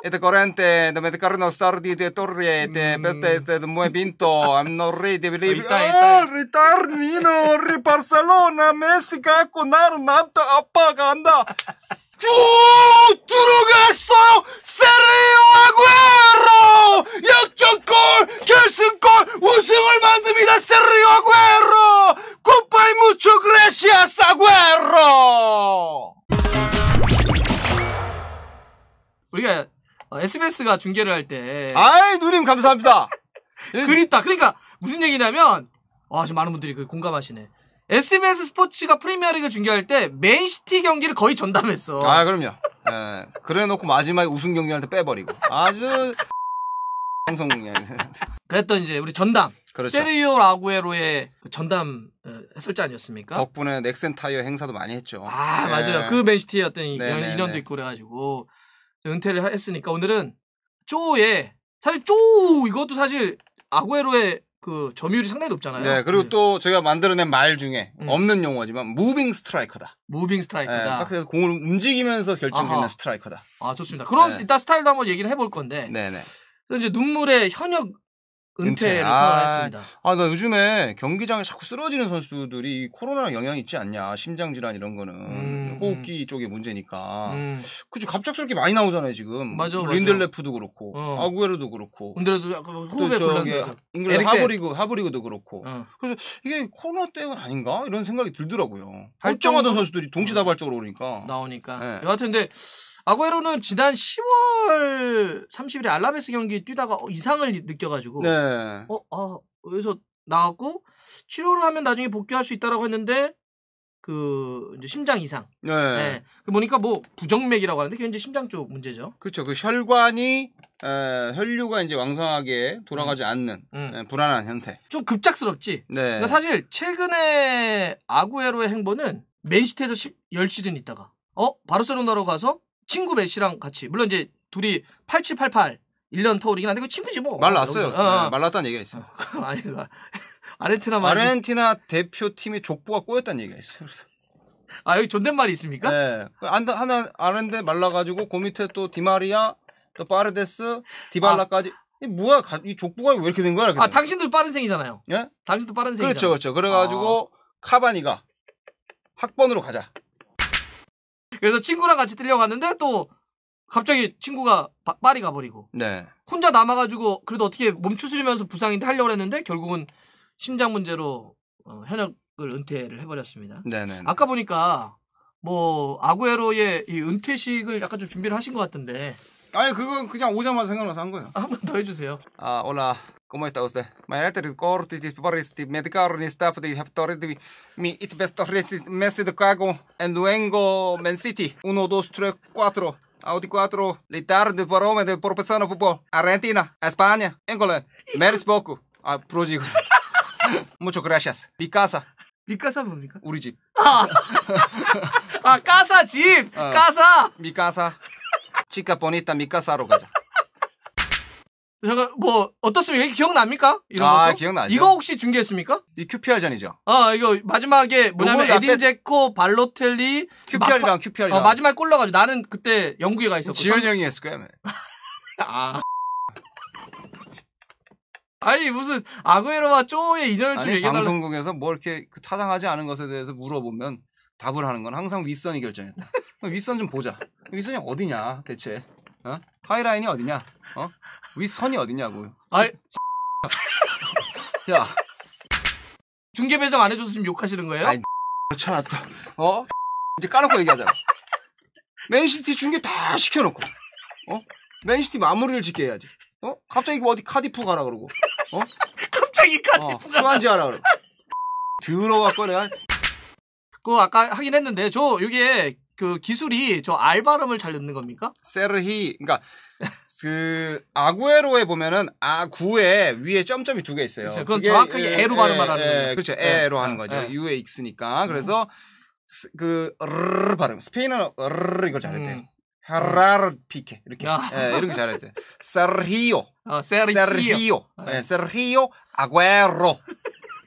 e corrente del Mediterraneo Sardi di Torri e Bethesda mu mm. vinto I'm not ready believe oh, ritornino ri Barcelona 메시가 나로 남자 아빠 간다 쭉 들어갔어요 세리오 아구에로 역전골 결승골 우승을 만듭니다 세리오 아구에로 굿바이 무초 그레시아스 아구에로 우리가 SBS가 어, 중계를 할 때. 아이, 누님 감사합니다. 그립다. 그러니까 무슨 얘기냐면, 와, 지금 많은 분들이 그 공감하시네. SBS 스포츠가 프리미어리그 중계할 때 맨시티 경기를 거의 전담했어. 아, 그럼요. 예, 그래 놓고 마지막에 우승 경기할 때 빼버리고. 아주. 방송 그랬던 이제 우리 전담 그렇죠. 세리오 라구에로의 그 전담 해설자 어, 아니었습니까? 덕분에 넥센 타이어 행사도 많이 했죠. 아 네. 맞아요. 예. 그 맨시티의 어떤 네, 네, 인연도 네. 있고 그래가지고 은퇴를 했으니까 오늘은 쪼의 사실 쪼 이것도 사실 아구에로의 그 점유율이 상당히 높잖아요. 네, 그리고 네. 또제가 만들어낸 말 중에 음. 없는 용어지만 무빙 스트라이커다. 무빙 스트라이커다. 네, 그 공을 움직이면서 결정짓는 스트라이커다. 아 좋습니다. 그럼 네. 일단 스타일도 한번 얘기를 해볼 건데. 네네. 그래서 이제 눈물의 현역 은퇴를 아, 선언했습니다. 아, 나 요즘에 경기장에 자꾸 쓰러지는 선수들이 코로나 랑 영향이 있지 않냐. 심장 질환 이런 거는 음, 호흡기 음. 쪽의 문제니까. 음. 그치 갑작스럽게 많이 나오잖아요 지금. 맞아, 린델레프도 그렇고 어. 아구에로도 그렇고. 근데도 호흡에 저기 그 잉글랜드 하브리그 하브리그도 그렇고. 어. 그래서 이게 코로나 때문 아닌가 이런 생각이 들더라고요. 활정하던 선수들이 동시다발적으로 오니까. 나오니까. 네. 여하튼 근데. 아구에로는 지난 10월 30일에 알라베스 경기 뛰다가 어, 이상을 느껴가지고 네. 어, 아, 여기서 나왔고 치료를 하면 나중에 복귀할 수 있다라고 했는데 그 이제 심장 이상. 네. 네. 그 보니까 뭐 부정맥이라고 하는데 그게 이제 심장 쪽 문제죠. 그렇죠. 그 혈관이 에, 혈류가 이제 왕성하게 돌아가지 음. 않는 음. 에, 네, 불안한 형태. 좀 급작스럽지. 네. 그러니까 사실 최근에 아구에로의 행보는 맨시티에서 10, 10시즌 있다가 어 바르셀로나로 가서 친구 몇이랑 같이 물론 이제 둘이 8788 1년 터울이긴 한데 그 친구지 뭐. 말랐어요. 어, 네, 말랐다는 얘기가 있어요. 어, 아니 아, 아르헨티나 말. 아르헨티나 대표팀이 족보가 꼬였다는 얘기가 있어요. 그래서. 아 여기 존댓말이 있습니까? 네. 그 하나 아는데 말라가지고 그 밑에 또 디마리아, 또 파르데스, 디발라까지. 아. 이 뭐야 이 족보가 왜 이렇게 된 거야? 이렇게 아 당신도 빠른생이잖아요. 예? 당신도 빠른생이잖아요 그렇죠, 그렇죠. 그래가지고 아. 카바니가 학번으로 가자. 그래서 친구랑 같이 들려갔는데 또 갑자기 친구가 바, 파리 가버리고 네. 혼자 남아가지고 그래도 어떻게 몸추스리면서 부상인데 하려고 했는데 결국은 심장 문제로 어, 현역을 은퇴를 해버렸습니다. 네네. 아까 보니까 뭐 아구에로의 이 은퇴식을 약간 좀 준비를 하신 것 같은데 아니 그건 그냥 오자마자 생각나서 한 거예요. 한 번 더 해주세요. 아 올라 ¿Cómo usted? Me he tenido corti, disparisti, medicar, ni staff, de haftoriti, me. It's best resist, Messi de cago, en Man city. Uno, dos, tres, cuatro. Audi 4, litar de parome de por persona pupo. Argentina, Espanha, England. Meres pouco. Ah, pródigo. Muito gracias. Picasa. Picasa, 뭡니까? 우리 집. 아, casa, 까사 casa, 어. 까사. 미카사. 치카 보니타 미카사로 잠깐 뭐 어떻습니까? 이게 기억납니까? 이런 아, 거 기억나죠. 이거 혹시 중계했습니까? 이 QPR 전이죠. 아, 이거 마지막에 뭐냐면 에딘 앞에... 제코, 발로텔리, QPR이랑 막파... QPR이랑 어, 마지막에 골넣가지고 나는 그때 영국에 가 있었고. 거 지현 형이 했을 거야. 아. 아니 무슨 아구에로와 쪼의 인연을 좀 얘기해 방송국에서 뭐 이렇게 그 타당하지 않은 것에 대해서 물어보면 답을 하는 건 항상 윗선이 결정했다. 윗선 좀 보자. 윗선이 어디냐 대체. 어? 파이라인이 어디냐? 어? 윗선이 어디냐고. 아이. 야. 중계 배정 안 해줘서 지금 욕하시는 거예요? 아니, 쳐놨 어? 이제 까놓고 얘기하잖아. 맨시티 중계 다 시켜놓고. 어? 맨시티 마무리를 짓게 해야지. 어? 갑자기 뭐 어디 카디프 가라 그러고. 어? 갑자기 카디프 어, 가. 수완지 하라 그러고. 들어왔고 내가. 그 아까 하긴 했는데 저 이게 그 기술이 저 알 발음을 잘 넣는 겁니까? 세르히 그러니까 그 아구에로에 보면은 아구에 위에 점점이 두 개 있어요. 그렇죠. 그건 정확하게 예, 에로 발음을 하는 거예요. 예, 그렇죠. 예, 에로 하는 아, 거죠. 유에 익스니까 음. 그래서 음. 그르 발음 스페인어는 르르 이걸 잘했대요. 음. 헤라르 피케 이렇게 아. 예, 이렇게 잘했죠. 세르히오. 어, 세르히오. 세르히오. 네. 세르히오 아구에로.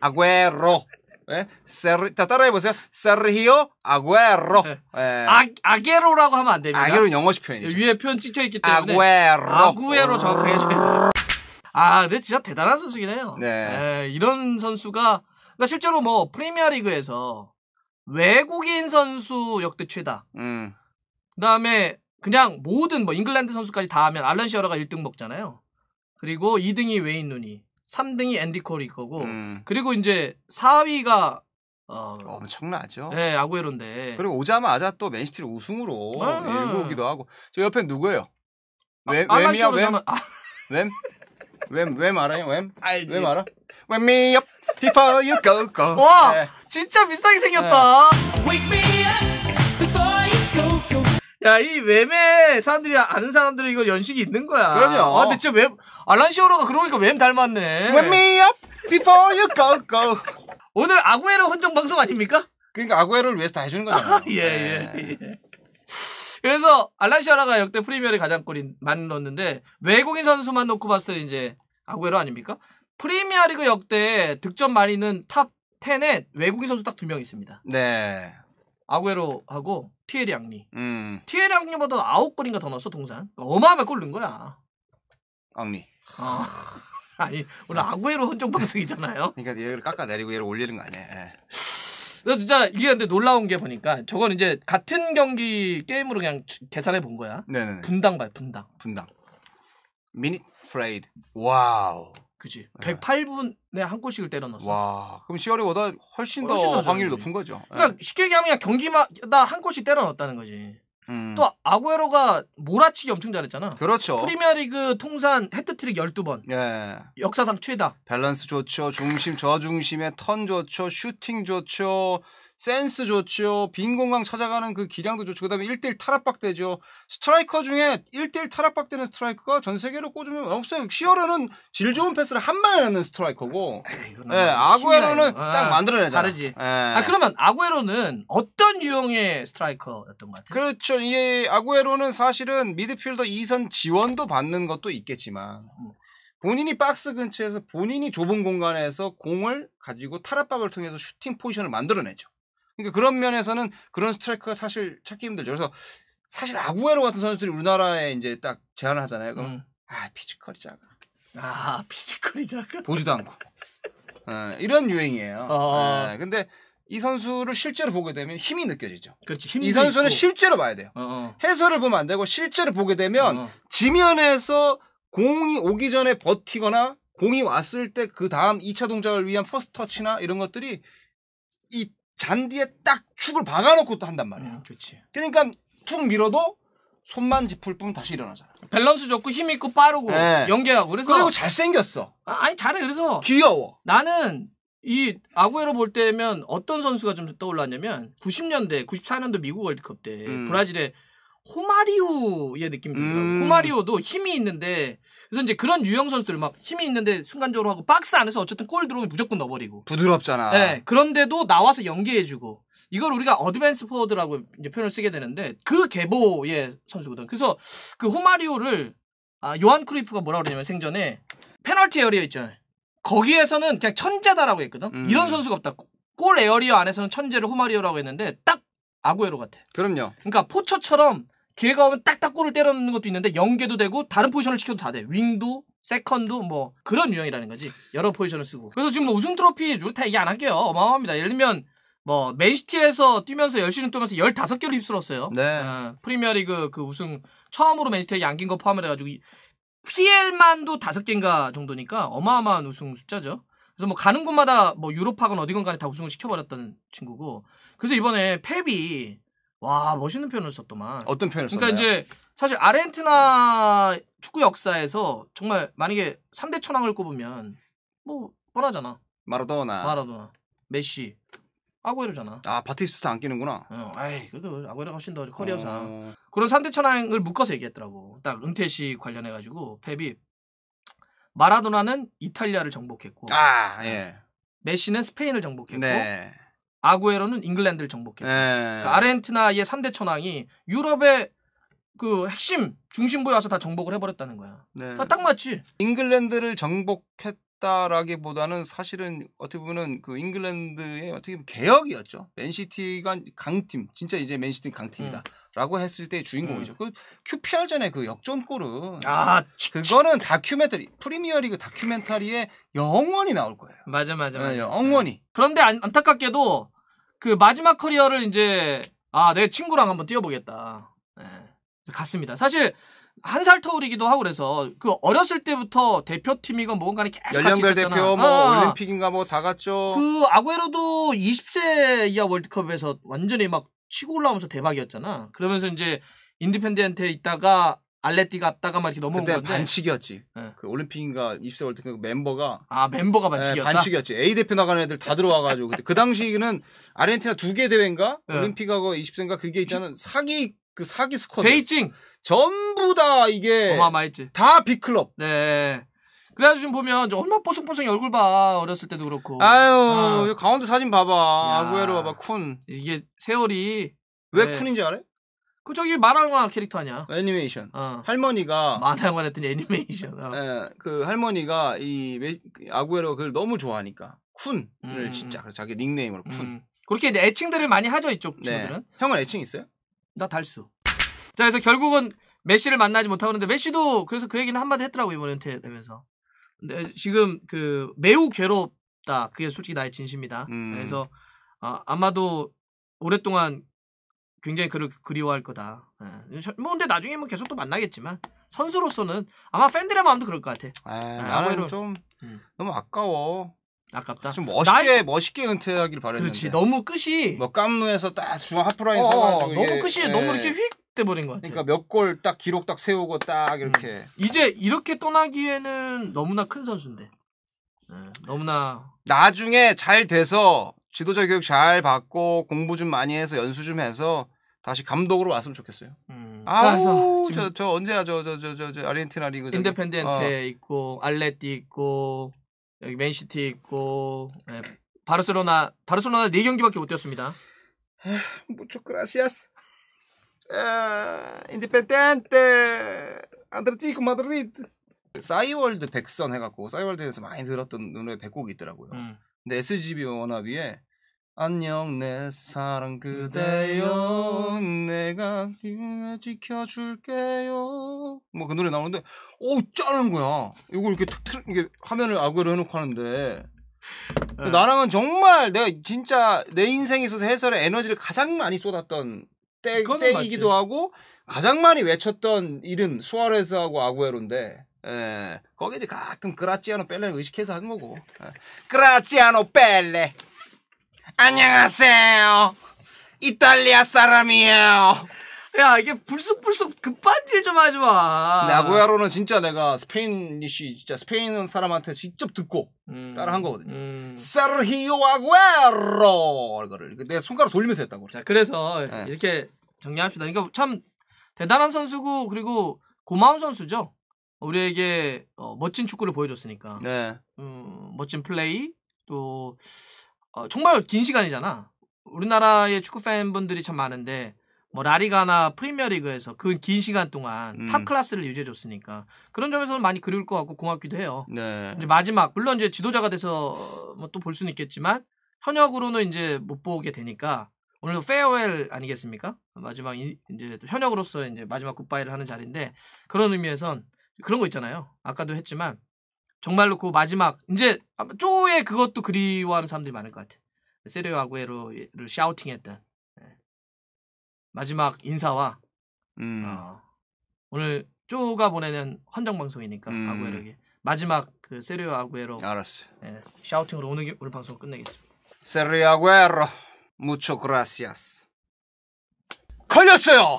아구에로. 네? 예? 세르, 자 따라해보세요. 세르히오 아구에로. 네. 예. 아, 아게로라고 하면 안 됩니다. 아게로는 영어식 표현이죠. 위에 표현 찍혀있기 때문에 아구에로. 아구에로 정확하게 해줘야 아. 아, 근데 진짜 대단한 선수긴 해요. 네. 에이, 예, 이런 선수가 그러니까 실제로 뭐 프리미어 리그에서 외국인 선수 역대 최다. 음. 그다음에 그냥 모든 뭐 잉글랜드 선수까지 다 하면 알런 시어러가 1등 먹잖아요. 그리고 2등이 웨인 누니. 3등이 앤디 콜이 거고 음. 그리고 이제 4위가 어, 엄청나죠. 네, 아구에로인데. 그리고 오자마자 또 맨시티를 우승으로 아, 일구기도 아. 하고. 저 옆에 누구예요? 아, 웸, 웸이야, 웸? 아. 웸? 웸? 웸 알아요, 웸? 알지. 웸 알아? Wake me up before you go go. 와, 네. 진짜 비슷하게 생겼다. 네. 야, 이 웸에 사람들이 아는 사람들은 이거 연식이 있는 거야. 그럼요. 아, 근데 진짜 웸, 알란 시오로가 그러니까 웸 닮았네. Wake me up before you go, go. 오늘 아구에로 헌정 방송 아닙니까? 그러니까 아구에로를 위해서 다 해주는 거잖아요. 아, 예, 예, 네. 예. 그래서 알란 시오라가 역대 프리미어리 가장골인 만 넣었는데 외국인 선수만 놓고 봤을 때 이제 아구에로 아닙니까? 프리미어리그 역대 득점 많이는 탑 10에 외국인 선수 딱 두 명 있습니다. 네. 아구에로하고 티에리 양리. 음. 티에리 양리보다 아홉 골인가 더 넣었어 동산. 어마어마한 골 넣은 거야. 양리 어. 아니 오늘 아구에로 헌정 방송이잖아요. 그러니까 얘를 깎아내리고 얘를 올리는 거 아니야. 예. 진짜 이게 근데 놀라운 게 보니까 저건 이제 같은 경기 게임으로 그냥 계산해 본 거야. 네네. 분당 봐요 분당. 분당. 미니 프레이드. 와우. 그지. 108분에 예. 한 골씩을 때려 넣었어. 와, 그럼 시어리 보다 훨씬, 훨씬 더 확률이 높은 거죠. 그러니까 예. 쉽게 얘기하면 경기마다 한 골씩 때려 넣었다는 거지. 음. 또 아구에로가 몰아치기 엄청 잘했잖아. 그렇죠. 프리미어리그 통산 헤트트릭 12번. 예. 역사상 최다. 밸런스 좋죠. 중심 저중심에 턴 좋죠. 슈팅 좋죠. 센스 좋죠. 빈 공간 찾아가는 그 기량도 좋죠. 그다음에 1대1 타락박대죠. 스트라이커 중에 1대1 타락박되는 스트라이커가 전 세계로 꽂으면 없어요. 시어러는 질 좋은 패스를 한 방에 넣는 스트라이커고 아, 예, 뭐 아구에로는 아, 딱만들어내잖 다르지. 예. 아, 그러면 아구에로는 어떤 유형의 스트라이커였던 것 같아요? 그렇죠. 이 아구에로는 사실은 미드필더 2선 지원도 받는 것도 있겠지만 음. 본인이 박스 근처에서 본인이 좁은 공간에서 공을 가지고 타락박을 통해서 슈팅 포지션을 만들어내죠. 그러니까 그런 면에서는 그런 스트라이크가 사실 찾기 힘들죠. 그래서 사실 아구에로 같은 선수들이 우리나라에 이제 딱 제안을 하잖아요. 그럼 음. 아 피지컬이 작아. 아 피지컬이 작아. 보지도 않고. 어, 이런 유행이에요. 어. 네, 근데 이 선수를 실제로 보게 되면 힘이 느껴지죠. 그렇지. 이 선수는 있고. 실제로 봐야 돼요. 어어. 어. 해설을 보면 안 되고 실제로 보게 되면 어어. 어. 지면에서 공이 오기 전에 버티거나 공이 왔을 때 그 다음 2차 동작을 위한 퍼스트 터치나 이런 것들이 이 잔디에 딱 축을 박아놓고 또 한단 말이야. 음, 그렇지. 그러니까 툭 밀어도 손만 짚을 뿐 다시 일어나잖아. 밸런스 좋고 힘 있고 빠르고 네. 연계하고 그래서 그리고 잘 생겼어. 아, 아니 잘해 그래서 귀여워. 나는 이 아구에로 볼 때면 어떤 선수가 좀 떠올랐냐면 90년대 94년도 미국 월드컵 때 음. 브라질에 호마리오의 느낌이 들더라요 음. 호마리오도 힘이 있는데 그래서 이제 그런 유형 선수들 막 힘이 있는데 순간적으로 하고 박스 안에서 어쨌든 골 들어오면 무조건 넣어버리고 부드럽잖아. 네, 그런데도 나와서 연기해주고 이걸 우리가 어드밴스 포워드라고 표현을 쓰게 되는데 그 계보의 선수거든. 그래서 그 호마리오를 아, 요한 크루이프가 뭐라 그러냐면 생전에 페널티 에어리어 있잖아요. 거기에서는 그냥 천재다라고 했거든. 음. 이런 선수가 없다. 골 에어리어 안에서는 천재를 호마리오라고 했는데 딱 아구에로 같아. 그럼요. 그러니까 포처처럼 기회가 오면 딱딱 골을 때려놓는 것도 있는데 연계도 되고 다른 포지션을 시켜도 다 돼. 윙도 세컨도뭐 그런 유형이라는 거지. 여러 포지션을 쓰고. 그래서 지금 뭐 우승 트로피 룰타 얘기 안 할게요. 어마어마합니다. 예를 들면 뭐 맨시티에서 뛰면서 열0시즌 뛰면서 15개를 휩쓸었어요. 네. 어, 프리미어리그 그 우승 처음으로 맨시티에 안긴 거 포함을 해가지고 PL만도 5개인가 정도니까 어마어마한 우승 숫자죠. 그래서 뭐 가는 곳마다 뭐 유럽학은 어디건 간에 다 우승을 시켜버렸던 친구고 그래서 이번에 펩이 와 멋있는 표현을 썼더만 어떤 표현을 그러니까 썼나요? 그러니까 이제 사실 아르헨티나 축구 역사에서 정말 만약에 3대 천왕을 꼽으면 뭐 뻔하잖아 마라도나 마라도나 메시 아고에르잖아아바티스트안 끼는구나 어, 에이 그래도 아고에르가 훨씬 더 커리어상 어... 그런 3대 천왕을 묶어서 얘기했더라고 딱 은퇴식 관련해가지고 펩이 마라도나는 이탈리아를 정복했고 아, 네. 예. 메시는 스페인을 정복했고 네. 아구에로는 잉글랜드를 정복했고 네. 그러니까 아르헨티나의 3대 천왕이 유럽의 그 핵심 중심부에 와서 다 정복을 해버렸다는 거야. 네. 딱 맞지. 잉글랜드를 정복했 다라기보다는 사실은 어떻게 보면은 그 잉글랜드의 어떻게 보면 개혁이었죠. 맨시티가 강팀, 진짜 이제 맨시티 음. 강팀이다라고 했을 때 주인공이죠. 음. 그 QPR 전에 그 역전골은 아 그거는 다큐멘터리 프리미어리그 다큐멘터리에 영원히 나올 거예요. 맞아 맞아. 네, 맞아. 네, 영원히. 네. 그런데 안, 안타깝게도 그 마지막 커리어를 이제 아 내 친구랑 한번 뛰어보겠다. 네. 갔습니다. 사실 한살 터울이기도 하고 그래서 그 어렸을 때부터 대표팀이건 뭔가는 계속 연령별 같이 대표 뭐 아. 올림픽인가 뭐다 갔죠. 그 아구에로도 20세 이하 월드컵에서 완전히 막 치고 올라오면서 대박이었잖아. 그러면서 이제 인디펜디한테 있다가 알레띠 갔다가 막 이렇게 넘어온 건데 반칙이었지. 네. 그 올림픽인가 20세 월드컵 그 멤버가 아 멤버가 예, 반칙이었다. 네, 반칙이었지. A 대표 나가는 애들 다 들어와가지고 그때 그 당시에는 아르헨티나 두 개 대회인가 네. 올림픽하고 20세인가 그게 있잖아 사기 그 사기 스쿼드. 베이징. 전부 다 이게 어마마했지. 다 빅클럽. 네. 그래가지고 지금 보면 얼마 뽀송뽀송이 얼굴 봐 어렸을 때도 그렇고 아유 아. 강원도 사진 봐봐 아구에로 봐봐 쿤 이게 세월이 왜 네. 쿤인지 알아? 그 저기 만화영화 캐릭터 아니야 애니메이션 어. 할머니가 만화영화 했더니 애니메이션 어. 에, 예, 그 할머니가 이아구에로 그 그걸 너무 좋아하니까 쿤을 음. 진짜 자기 닉네임으로 쿤 음. 그렇게 애칭들을 많이 하죠 이쪽 네. 친구들은 네. 형은 애칭 있어요? 나 달수. 자, 그래서 결국은 메시를 만나지 못하고 그는데 메시도 그래서 그 얘기는 한마디 했더라고 이번 은퇴되면서. 근데 지금 그 매우 괴롭다. 그게 솔직히 나의 진심이다. 음. 그래서 아, 아마도 오랫동안 굉장히 그를 그리워할 거다. 네. 뭐 근데 나중에 뭐 계속 또 만나겠지만 선수로서는 아마 팬들의 마음도 그럴 것 같아. 에이, 아, 예, 나는 좀 음. 너무 아까워. 아깝다. 좀 뭐 멋있게 나... 멋있게 은퇴하길 바랬는데. 그렇지. 너무 끝이 뭐 깜누에서 딱 중앙 하프라인 어, 어, 서가 어, 너무 끝이 예. 너무 이렇게 휙 돼버린 것 같아. 그러니까 몇 골 딱 기록 딱 세우고 딱 음. 이렇게. 음. 이제 이렇게 떠나기에는 너무나 큰 선수인데. 예, 너무나 나중에 잘 돼서 지도자 교육 잘 받고 공부 좀 많이 해서 연수 좀 해서 다시 감독으로 왔으면 좋겠어요. 음. 아우 저저 언제야 저저저저 아르헨티나 리그 인데펜덴테 어. 있고 알레티 있고 여기 맨시티 있고 네, 바르셀로나 바르셀로나 4 경기밖에 못 뛰었습니다. 무초 그라시아스. 인디펜덴테 안드레티코 마드리드. 싸이월드 백선 해갖고 싸이월드에서 많이 들었던 노래 백곡이 있더라고요. 음. 근데 SGB 워너비에 안녕 내 사랑 그대여 내가 지켜줄게요 뭐 그 노래 나오는데 어우 짜는 거야 이걸 이렇게 탁, 탁 이렇게 화면을 악으로 해놓고 하는데 네. 나랑은 정말 내가 진짜 내 인생에 있어서 해설의 에너지를 가장 많이 쏟았던 때, 이기도 하고 가장 많이 외쳤던 이름 수아레스하고 아구에로인데 예. 거기 이제 가끔 그라치아노 뺄레는 의식해서 한 거고 예. 그라치아노 뺄레 안녕하세요. 이탈리아 사람이에요. 야 이게 불쑥불쑥 급반질 좀 하지 마. 나고야로는 진짜 내가 스페인이시 진짜 스페인 사람한테 직접 듣고 음. 따라한 거거든요. 음. 세르히오 아구에로 이거를 내 손가락 돌리면서 했다고. 자 그래서 네. 이렇게 정리합시다. 그러니까 참 대단한 선수고 그리고 고마운 선수죠. 우리에게 어, 멋진 축구를 보여줬으니까. 네. 음, 멋진 플레이 또 어, 정말 긴 시간이잖아. 우리나라의 축구 팬분들이 참 많은데 뭐 라리가나 프리미어리그에서 그 긴 시간 동안 음. 탑 클래스를 유지해줬으니까 그런 점에서는 많이 그리울 것 같고 고맙기도 해요. 네. 이제 마지막 물론 이제 지도자가 돼서 뭐 또 볼 수는 있겠지만 현역으로는 이제 못 보게 되니까 오늘도 페어웰 아니겠습니까? 마지막 이, 이제 현역으로서 이제 마지막 굿바이를 하는 자리인데 그런 의미에선 그런 거 있잖아요. 아까도 했지만 정말로 그 마지막 이제 쪼의 그것도 그리워하는 사람들이 많을 것 같아. 세레오 아구에로를 샤우팅했던 예. 마지막 인사와 음. 어, 오늘 쪼가 보내는 헌정 방송이니까 음. 아구에로에게 마지막 그 세레오 아구에로 알았어. 예, 샤우팅으로 오늘 오늘 방송 끝내겠습니다. 세레오 아구에로 무초 그라시아스 걸렸어요.